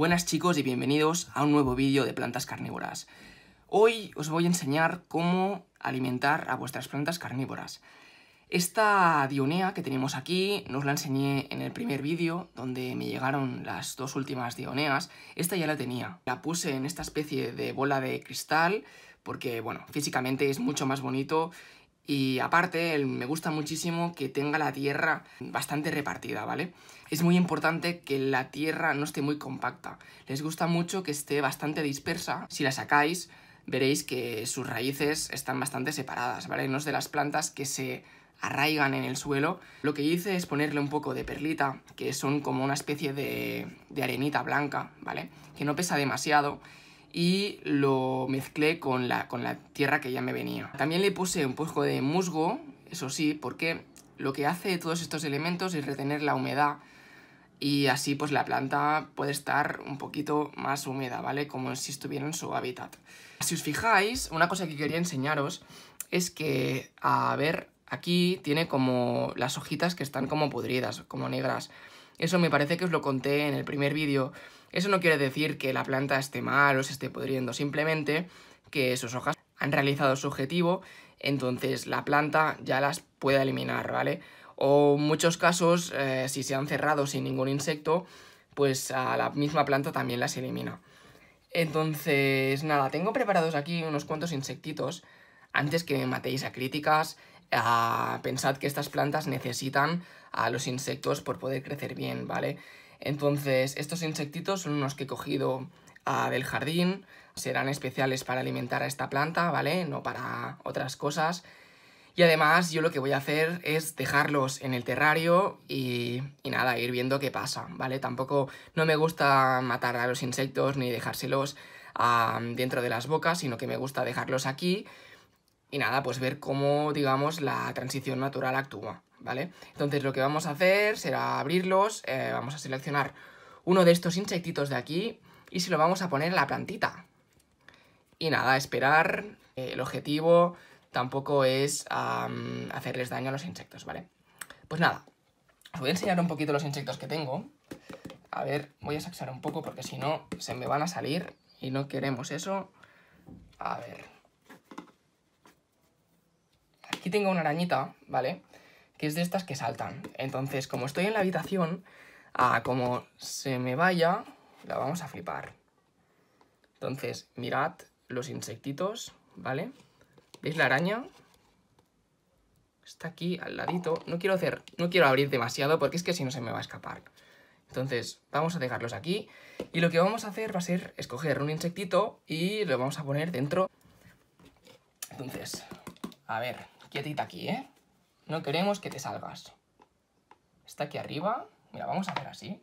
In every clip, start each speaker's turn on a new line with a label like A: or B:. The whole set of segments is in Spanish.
A: Buenas chicos y bienvenidos a un nuevo vídeo de plantas carnívoras. Hoy os voy a enseñar cómo alimentar a vuestras plantas carnívoras. Esta dionea que tenemos aquí, nos la enseñé en el primer vídeo, donde me llegaron las dos últimas dioneas. Esta ya la tenía. La puse en esta especie de bola de cristal, porque, bueno, físicamente es mucho más bonito y aparte, me gusta muchísimo que tenga la tierra bastante repartida, ¿vale? Es muy importante que la tierra no esté muy compacta. Les gusta mucho que esté bastante dispersa. Si la sacáis, veréis que sus raíces están bastante separadas, ¿vale? No es de las plantas que se arraigan en el suelo. Lo que hice es ponerle un poco de perlita, que son como una especie de, de arenita blanca, ¿vale? Que no pesa demasiado y lo mezclé con la, con la tierra que ya me venía. También le puse un poco de musgo, eso sí, porque lo que hace todos estos elementos es retener la humedad y así pues la planta puede estar un poquito más húmeda, ¿vale? Como si estuviera en su hábitat. Si os fijáis, una cosa que quería enseñaros es que, a ver, aquí tiene como las hojitas que están como podridas, como negras. Eso me parece que os lo conté en el primer vídeo, eso no quiere decir que la planta esté mal o se esté pudriendo, simplemente que sus hojas han realizado su objetivo, entonces la planta ya las puede eliminar, ¿vale? O en muchos casos, eh, si se han cerrado sin ningún insecto, pues a la misma planta también las elimina. Entonces, nada, tengo preparados aquí unos cuantos insectitos. Antes que me matéis a críticas, pensad que estas plantas necesitan a los insectos por poder crecer bien, ¿vale? Entonces, estos insectitos son unos que he cogido ah, del jardín, serán especiales para alimentar a esta planta, ¿vale? No para otras cosas. Y además yo lo que voy a hacer es dejarlos en el terrario y, nada, ir viendo qué pasa, ¿vale? Tampoco no me gusta matar a los insectos ni dejárselos ah, dentro de las bocas, sino que me gusta dejarlos aquí y nada, pues ver cómo, digamos, la transición natural actúa. ¿vale? Entonces lo que vamos a hacer será abrirlos, eh, vamos a seleccionar uno de estos insectitos de aquí y se lo vamos a poner en la plantita. Y nada, esperar. Eh, el objetivo tampoco es hacerles daño a los insectos, ¿vale? Pues nada, os voy a enseñar un poquito los insectos que tengo. A ver, voy a saxar un poco porque si no se me van a salir y no queremos eso. A ver. Aquí tengo una arañita, ¿vale? vale que es de estas que saltan. Entonces, como estoy en la habitación, a como se me vaya, la vamos a flipar. Entonces, mirad los insectitos, ¿vale? ¿Veis la araña? Está aquí al ladito. No quiero hacer, no quiero abrir demasiado porque es que si no se me va a escapar. Entonces, vamos a dejarlos aquí y lo que vamos a hacer va a ser escoger un insectito y lo vamos a poner dentro. Entonces, a ver, quietita aquí, ¿eh? No queremos que te salgas. Está aquí arriba. Mira, vamos a hacer así.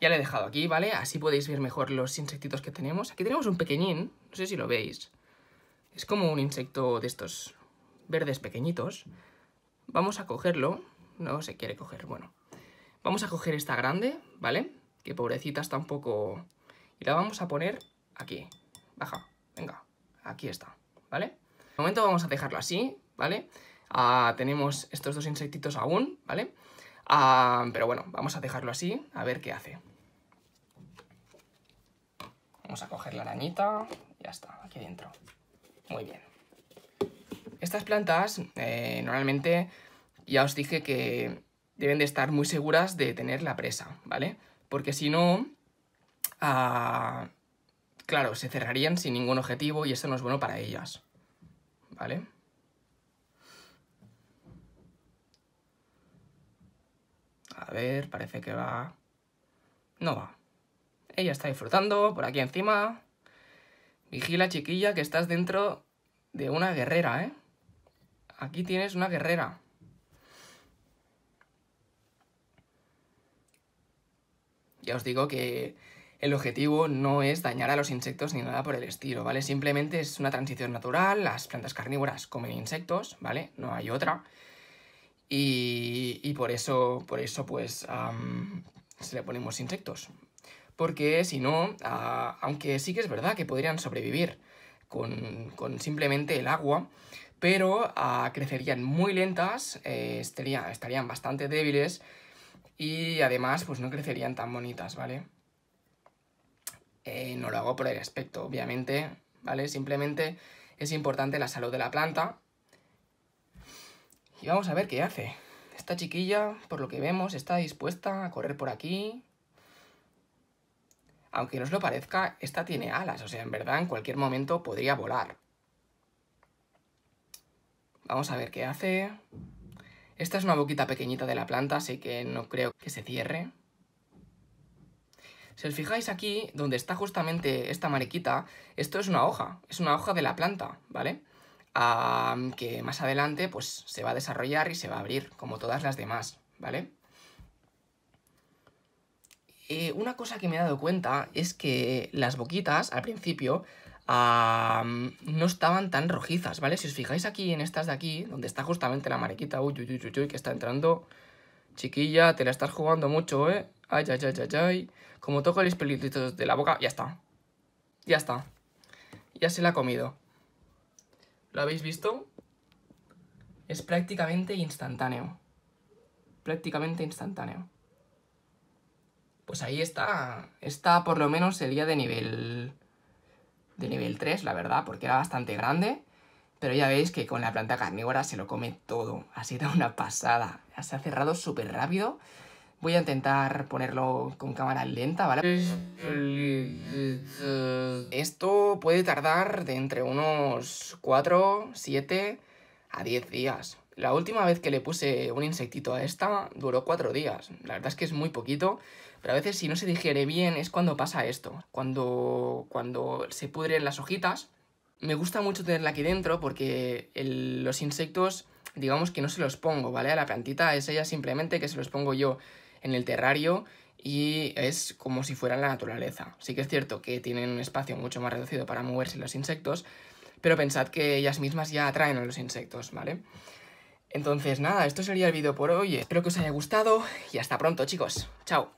A: Ya le he dejado aquí, ¿vale? Así podéis ver mejor los insectitos que tenemos. Aquí tenemos un pequeñín, no sé si lo veis. Es como un insecto de estos verdes pequeñitos. Vamos a cogerlo. No se quiere coger, bueno. Vamos a coger esta grande, ¿vale? Que pobrecita está un poco... Y la vamos a poner aquí. Baja, venga. Aquí está, ¿vale? De momento vamos a dejarlo así, ¿vale? Ah, tenemos estos dos insectitos aún, ¿vale? Ah, pero bueno, vamos a dejarlo así, a ver qué hace. Vamos a coger la arañita, ya está, aquí dentro. Muy bien. Estas plantas, eh, normalmente, ya os dije que deben de estar muy seguras de tener la presa, ¿vale? Porque si no, ah, claro, se cerrarían sin ningún objetivo y eso no es bueno para ellas, ¿vale? A ver, parece que va... No va. Ella está disfrutando, por aquí encima. Vigila, chiquilla, que estás dentro de una guerrera, ¿eh? Aquí tienes una guerrera. Ya os digo que el objetivo no es dañar a los insectos ni nada por el estilo, ¿vale? Simplemente es una transición natural, las plantas carnívoras comen insectos, ¿vale? No hay otra. Y, por eso, por eso pues se le ponemos insectos. Porque si no, ah, aunque sí que es verdad que podrían sobrevivir con, simplemente el agua, pero ah, crecerían muy lentas, eh, estarían, bastante débiles y además pues no crecerían tan bonitas, ¿vale? Eh, no lo hago por el aspecto, obviamente, ¿vale? Simplemente es importante la salud de la planta y vamos a ver qué hace. Esta chiquilla, por lo que vemos, está dispuesta a correr por aquí. Aunque no os lo parezca, esta tiene alas, o sea, en verdad en cualquier momento podría volar. Vamos a ver qué hace. Esta es una boquita pequeñita de la planta, así que no creo que se cierre. Si os fijáis aquí, donde está justamente esta mariquita, esto es una hoja, es una hoja de la planta, ¿vale? que más adelante pues, se va a desarrollar y se va a abrir, como todas las demás, ¿vale? Eh, una cosa que me he dado cuenta es que las boquitas, al principio, no estaban tan rojizas, ¿vale? Si os fijáis aquí en estas de aquí, donde está justamente la mariquita, uy, uy, uy, que está entrando. Chiquilla, te la estás jugando mucho, ¿eh? Ay, ay, ay, ay, Como toco los pelitos de la boca, ya está. Ya está. Ya se la ha comido. ¿Lo habéis visto? Es prácticamente instantáneo. Prácticamente instantáneo. Pues ahí está. Está por lo menos el día de nivel... De nivel 3, la verdad, porque era bastante grande. Pero ya veis que con la planta carnívora se lo come todo. Ha sido una pasada. Se ha cerrado súper rápido. Voy a intentar ponerlo con cámara lenta, ¿vale? Esto puede tardar de entre unos 4, 7 a 10 días. La última vez que le puse un insectito a esta duró 4 días. La verdad es que es muy poquito, pero a veces si no se digiere bien es cuando pasa esto. Cuando, cuando se pudren las hojitas. Me gusta mucho tenerla aquí dentro porque los insectos, digamos que no se los pongo, ¿vale? A la plantita es ella simplemente que se los pongo yo en el terrario y es como si fuera la naturaleza. Sí que es cierto que tienen un espacio mucho más reducido para moverse los insectos, pero pensad que ellas mismas ya atraen a los insectos, ¿vale? Entonces nada, esto sería el vídeo por hoy. Espero que os haya gustado y hasta pronto chicos. Chao.